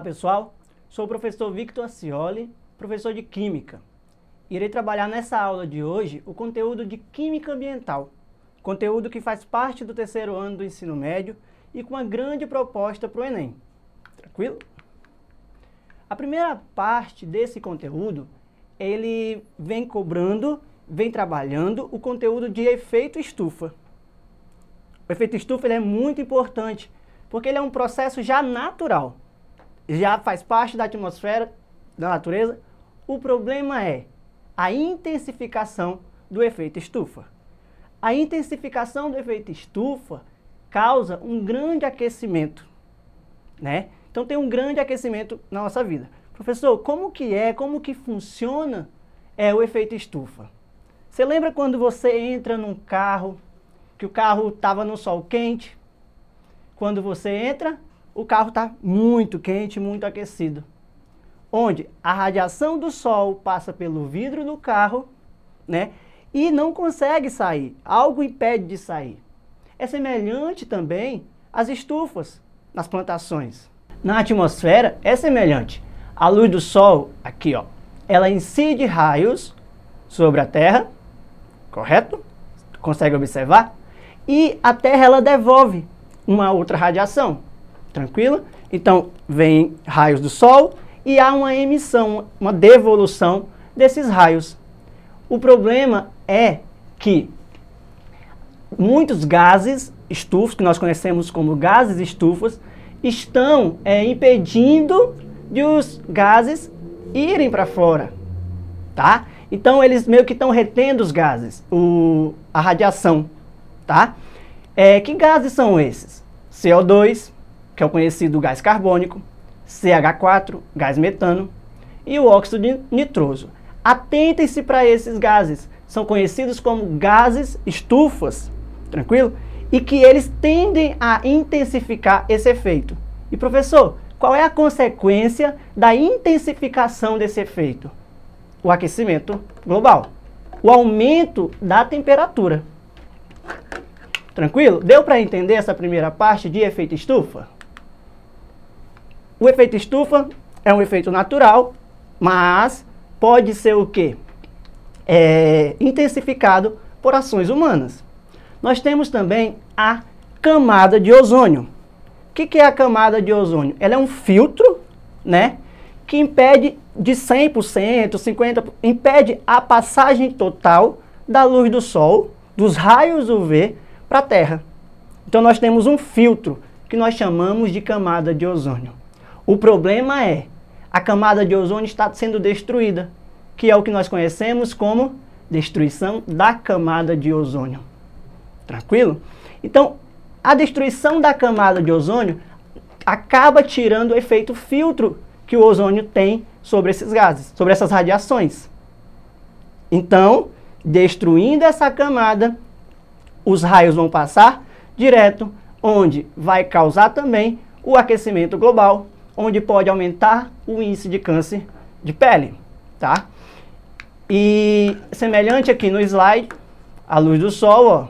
Olá pessoal, sou o professor Victor Ascioli, professor de Química. Irei trabalhar nessa aula de hoje o conteúdo de Química Ambiental, conteúdo que faz parte do terceiro ano do ensino médio e com uma grande proposta para o Enem. Tranquilo? A primeira parte desse conteúdo, ele vem cobrando, vem trabalhando o conteúdo de efeito estufa. O efeito estufa é muito importante, porque ele é um processo já natural já faz parte da atmosfera da natureza. O problema é a intensificação do efeito estufa. A intensificação do efeito estufa causa um grande aquecimento, né? Então tem um grande aquecimento na nossa vida. Professor, como que é, como que funciona é o efeito estufa? Você lembra quando você entra num carro, que o carro estava no sol quente? Quando você entra, o carro está muito quente, muito aquecido. Onde a radiação do sol passa pelo vidro do carro, né? E não consegue sair. Algo impede de sair. É semelhante também às estufas nas plantações. Na atmosfera é semelhante. A luz do sol, aqui, ó, ela incide raios sobre a Terra, correto? Consegue observar? E a Terra ela devolve uma outra radiação, Tranquilo? Então, vem raios do Sol e há uma emissão, uma devolução desses raios. O problema é que muitos gases estufas, que nós conhecemos como gases estufas, estão é, impedindo de os gases irem para fora, tá? Então eles meio que estão retendo os gases, o, a radiação, tá? É, que gases são esses? CO2, que é o conhecido gás carbônico, CH4, gás metano, e o óxido nitroso. Atentem-se para esses gases, são conhecidos como gases estufas, tranquilo? E que eles tendem a intensificar esse efeito. E professor, qual é a consequência da intensificação desse efeito? O aquecimento global, o aumento da temperatura. Tranquilo? Deu para entender essa primeira parte de efeito estufa? O efeito estufa é um efeito natural, mas pode ser o quê? É, intensificado por ações humanas. Nós temos também a camada de ozônio. O que, que é a camada de ozônio? Ela é um filtro, né? Que impede de 100%, 50%, impede a passagem total da luz do sol, dos raios UV para a Terra. Então nós temos um filtro que nós chamamos de camada de ozônio. O problema é a camada de ozônio está sendo destruída, que é o que nós conhecemos como destruição da camada de ozônio. Tranquilo? Então, a destruição da camada de ozônio acaba tirando o efeito filtro que o ozônio tem sobre esses gases, sobre essas radiações. Então, destruindo essa camada, os raios vão passar direto, onde vai causar também o aquecimento global, onde pode aumentar o índice de câncer de pele, tá? E semelhante aqui no slide, a luz do sol, ó,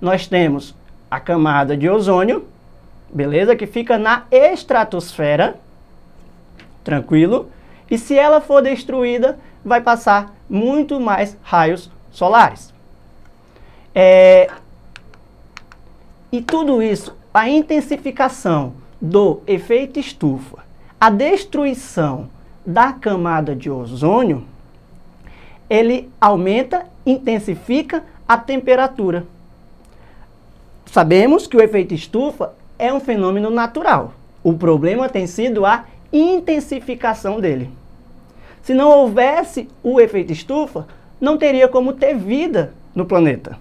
nós temos a camada de ozônio, beleza? Que fica na estratosfera, tranquilo? E se ela for destruída, vai passar muito mais raios solares. É... E tudo isso, a intensificação do efeito estufa, a destruição da camada de ozônio, ele aumenta, intensifica a temperatura. Sabemos que o efeito estufa é um fenômeno natural. O problema tem sido a intensificação dele. Se não houvesse o efeito estufa, não teria como ter vida no planeta.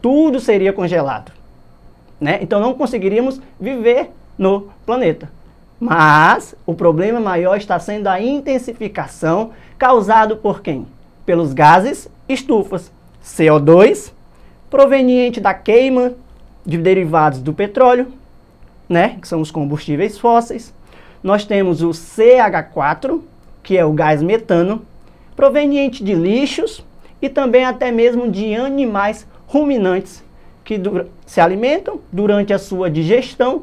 Tudo seria congelado. Né? Então não conseguiríamos viver no planeta. Mas o problema maior está sendo a intensificação causado por quem? Pelos gases estufas, CO2, proveniente da queima de derivados do petróleo, né, que são os combustíveis fósseis. Nós temos o CH4, que é o gás metano, proveniente de lixos e também até mesmo de animais ruminantes que se alimentam durante a sua digestão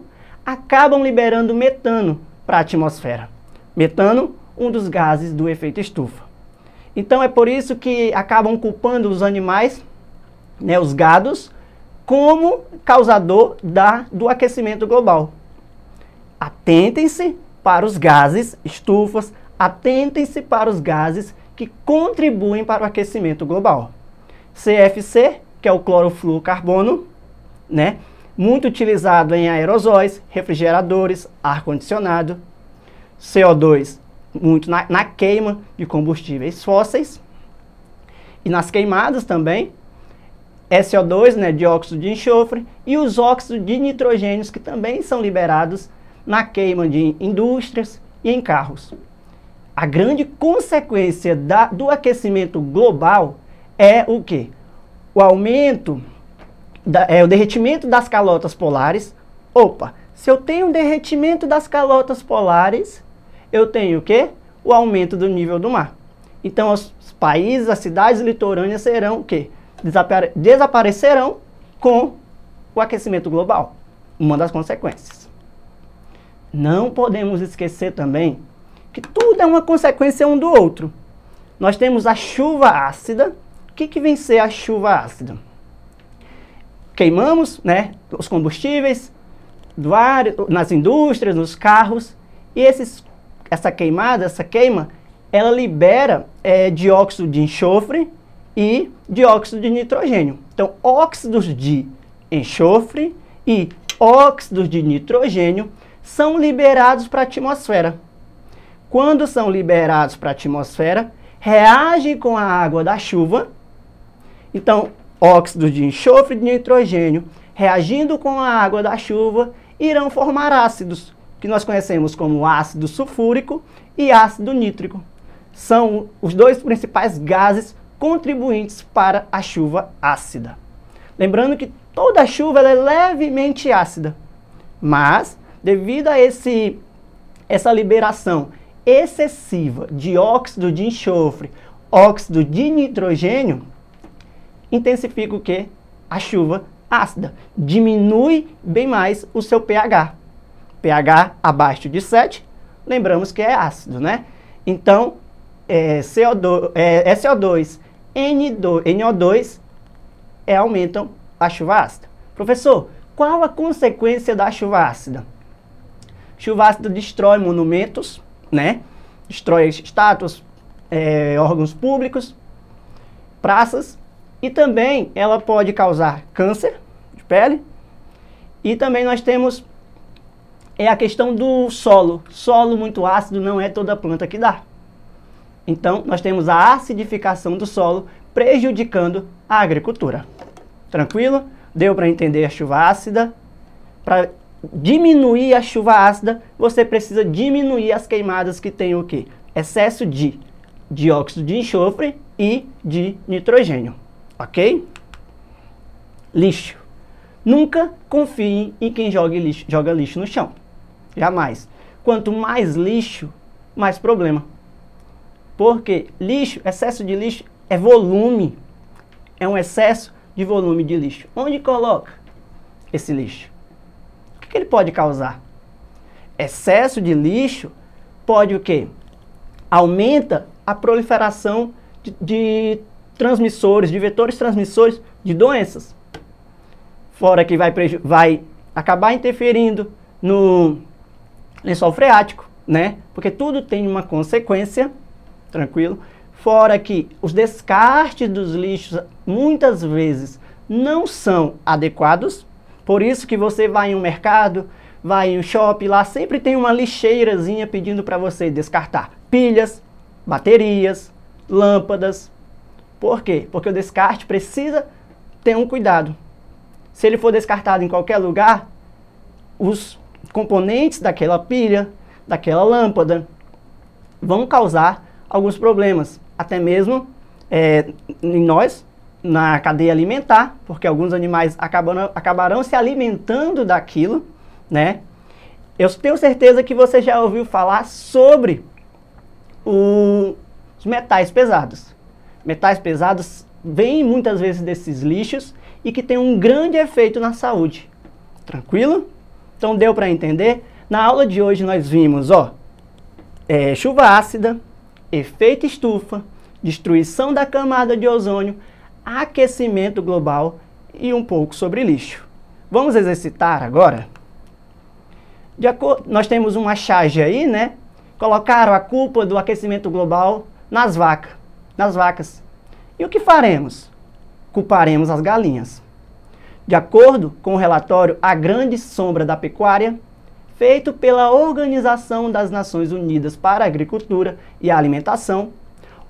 acabam liberando metano para a atmosfera. Metano, um dos gases do efeito estufa. Então é por isso que acabam culpando os animais, né, os gados, como causador da, do aquecimento global. Atentem-se para os gases, estufas, atentem-se para os gases que contribuem para o aquecimento global. CFC, que é o clorofluorcarbono, né? muito utilizado em aerosóis, refrigeradores, ar-condicionado, CO2 muito na, na, queima de combustíveis fósseis e nas queimadas também, SO2, né, dióxido de enxofre, e os óxidos de nitrogênios que também são liberados na queima de indústrias e em carros. A grande consequência da, do aquecimento global é o que? O aumento da, é, o derretimento das calotas polares. Opa, se eu tenho um derretimento das calotas polares, eu tenho o quê? O aumento do nível do mar. Então, os países, as cidades litorâneas serão o quê? Desapare desaparecerão com o aquecimento global. Uma das consequências. Não podemos esquecer também que tudo é uma consequência um do outro. Nós temos a chuva ácida. O que, que vem ser a chuva ácida? queimamos né, os combustíveis nas indústrias, nos carros, e esses, essa queimada, essa queima, ela libera é, dióxido de enxofre e dióxido de nitrogênio. Então, óxidos de enxofre e óxidos de nitrogênio são liberados para a atmosfera. Quando são liberados para a atmosfera, reagem com a água da chuva. Então, Óxidos de enxofre e de nitrogênio, reagindo com a água da chuva, irão formar ácidos, que nós conhecemos como ácido sulfúrico e ácido nítrico. São os dois principais gases contribuintes para a chuva ácida. Lembrando que toda chuva é levemente ácida, mas devido a esse, essa liberação excessiva de óxido de enxofre, óxido de nitrogênio, intensifica o que? A chuva ácida. Diminui bem mais o seu pH. pH abaixo de 7, lembramos que é ácido, né? Então, é, CO2, é, SO2, 2 NO2 é, aumentam a chuva ácida. Professor, qual a consequência da chuva ácida? Chuva ácida destrói monumentos, né? Destrói estátuas, é, órgãos públicos, praças e também ela pode causar câncer de pele. E também nós temos é a questão do solo. Solo muito ácido não é toda planta que dá. Então, nós temos a acidificação do solo prejudicando a agricultura. Tranquilo? Deu para entender a chuva ácida? Para diminuir a chuva ácida, você precisa diminuir as queimadas que tem o quê? Excesso de dióxido de enxofre e de nitrogênio ok? Lixo. Nunca confie em quem joga lixo, joga lixo no chão. Jamais. Quanto mais lixo, mais problema. Porque lixo, excesso de lixo é volume. É um excesso de volume de lixo. Onde coloca esse lixo? O que ele pode causar? Excesso de lixo pode o quê? Aumenta a proliferação de, de transmissores, de vetores transmissores de doenças. Fora que vai, vai acabar interferindo no lençol freático, né? Porque tudo tem uma consequência, tranquilo. Fora que os descartes dos lixos muitas vezes não são adequados. Por isso que você vai em um mercado, vai em um shopping, lá sempre tem uma lixeirazinha pedindo para você descartar pilhas, baterias, lâmpadas, por quê? Porque o descarte precisa ter um cuidado. Se ele for descartado em qualquer lugar, os componentes daquela pilha, daquela lâmpada, vão causar alguns problemas, até mesmo é, em nós, na cadeia alimentar, porque alguns animais acabarão, acabarão se alimentando daquilo, né? Eu tenho certeza que você já ouviu falar sobre o, os metais pesados metais pesados vêm muitas vezes desses lixos e que tem um grande efeito na saúde. Tranquilo? Então deu para entender? Na aula de hoje nós vimos, ó, é, chuva ácida, efeito estufa, destruição da camada de ozônio, aquecimento global e um pouco sobre lixo. Vamos exercitar agora? nós temos uma charge aí, né? Colocaram a culpa do aquecimento global nas vacas nas vacas. E o que faremos? Culparemos as galinhas. De acordo com o relatório A Grande Sombra da Pecuária, feito pela Organização das Nações Unidas para a Agricultura e a Alimentação,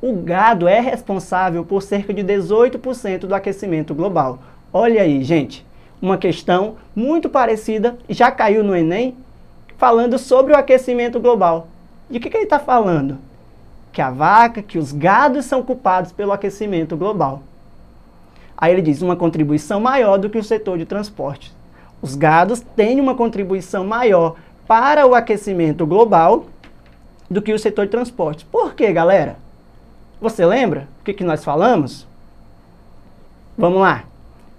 o gado é responsável por cerca de 18% do aquecimento global. Olha aí, gente, uma questão muito parecida já caiu no Enem falando sobre o aquecimento global. De que, que ele está falando? que a vaca, que os gados são culpados pelo aquecimento global. Aí ele diz uma contribuição maior do que o setor de transporte. Os gados têm uma contribuição maior para o aquecimento global do que o setor de transporte. Por quê, galera? Você lembra o que, que nós falamos? Vamos lá.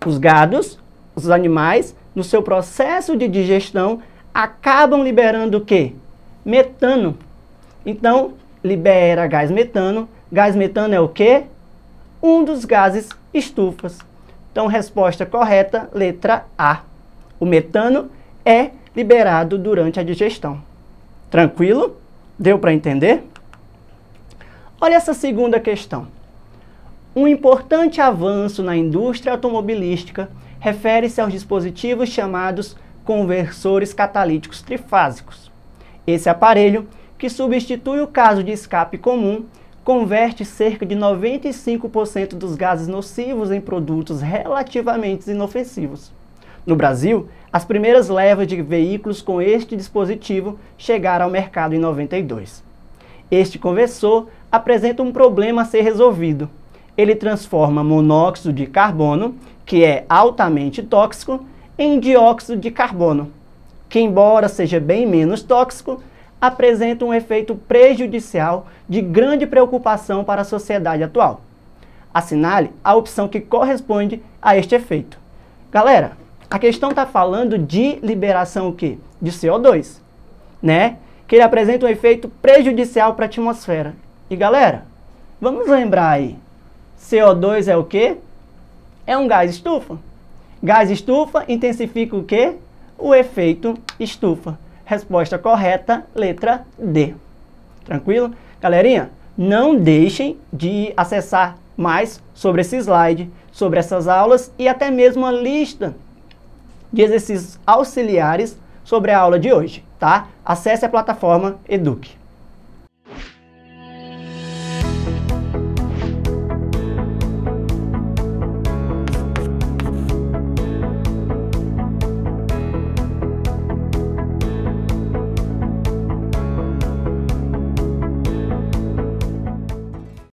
Os gados, os animais, no seu processo de digestão, acabam liberando o quê? Metano. Então, libera gás metano. Gás metano é o quê? Um dos gases estufas. Então, resposta correta, letra A. O metano é liberado durante a digestão. Tranquilo? Deu para entender? Olha essa segunda questão. Um importante avanço na indústria automobilística refere-se aos dispositivos chamados conversores catalíticos trifásicos. Esse aparelho que substitui o caso de escape comum, converte cerca de 95% dos gases nocivos em produtos relativamente inofensivos. No Brasil, as primeiras levas de veículos com este dispositivo chegaram ao mercado em 92. Este conversor apresenta um problema a ser resolvido. Ele transforma monóxido de carbono, que é altamente tóxico, em dióxido de carbono, que embora seja bem menos tóxico, apresenta um efeito prejudicial de grande preocupação para a sociedade atual. Assinale a opção que corresponde a este efeito. Galera, a questão está falando de liberação o quê? De CO2, né? Que ele apresenta um efeito prejudicial para a atmosfera. E galera, vamos lembrar aí, CO2 é o quê? É um gás estufa. Gás estufa intensifica o quê? O efeito estufa. Resposta correta, letra D. Tranquilo? Galerinha, não deixem de acessar mais sobre esse slide, sobre essas aulas e até mesmo a lista de exercícios auxiliares sobre a aula de hoje, tá? Acesse a plataforma Eduque.